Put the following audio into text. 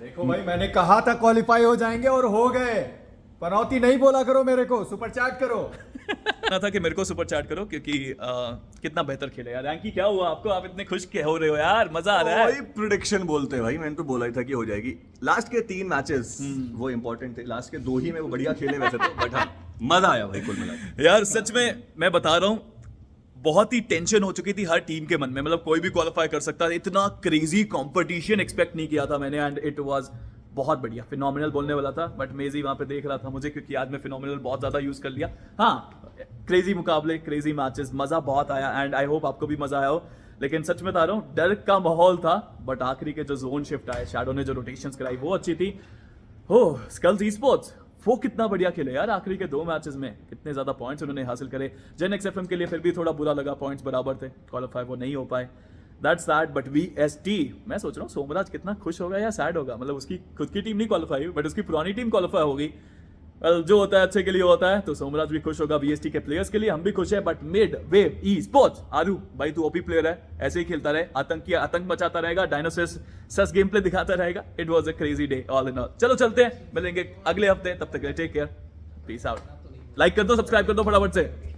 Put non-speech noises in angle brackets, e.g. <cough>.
देखो भाई मैंने कहा था क्वालिफाई हो जाएंगे और हो गए पनौती नहीं बोला करो मेरे को सुपर चैट करो ना <laughs> था कि मेरे को सुपर चैट करो क्योंकि आ, कितना बेहतर खेले यार रैंकी क्या हुआ आपको आप इतने खुश हो रहे हो यार मजा आ रहा है भाई प्रिडिक्शन बोलते हैं भाई मैंने तो बोला ही था कि हो जाएगी लास्ट के तीन मैचेस हम्म। वो इंपॉर्टेंट थे लास्ट के दो ही में वो बढ़िया खेले वैसे तो बट हाँ मजा आया भाई कुल मिला यार सच में मैं बता रहा हूँ बहुत ही टेंशन हो चुकी थी हर टीम के मन में मतलब कोई भी क्वालिफाई कर सकता था इतना क्रेजी कॉम्पिटिशन एक्सपेक्ट नहीं किया था मैंने एंड इट वॉज बहुत बढ़िया फिनोमिनल बोलने वाला था बट मेजी वहां पे देख रहा था मुझे क्योंकि आज मैं फिनोमिनल बहुत ज़्यादा यूज़ कर लिया हाँ क्रेजी मुकाबले क्रेजी मैचेस मज़ा बहुत आया एंड आई होप आपको भी मज़ा आया हो लेकिन सच में बता रहा हूँ डर का माहौल था बट आखिरी के जो जोन शिफ्ट आए शेडो ने जो रोटेशन कराई वो अच्छी थी हो स्कल्स ई स्पोर्ट्स वो कितना बढ़िया खेले यार आखिरी के दो मैचेस में कितने ज़्यादा पॉइंट्स उन्होंने हासिल करे जेन एक्स के लिए फिर भी थोड़ा बुरा लगा पॉइंट्स बराबर थे क्वालिफाई वो नहीं हो पाए that said but V S T मैं सोच रहा हूँ सोमराज कितना खुश होगा या सैड होगा मतलब उसकी खुद की टीम नहीं क्वालिफाई हुई बट उसकी पुरानी टीम क्वालिफाई होगी well, जो होता है अच्छे के लिए होता है तो सोमराज भी खुश होगा बी के प्लेयर्स के लिए हम भी खुश है but mid way esports आरू भाई तू ओपी प्लेयर है ऐसे ही खेलता रहे आतंकी आतंक मचाता रहेगा डायनोसिस सस गेम प्ले दिखाता रहेगा it was a crazy day all in all चलो चलते हैं मिलेंगे अगले हफ्ते तब तक take care peace out like कर दो सब्सक्राइब कर दो फटाफट से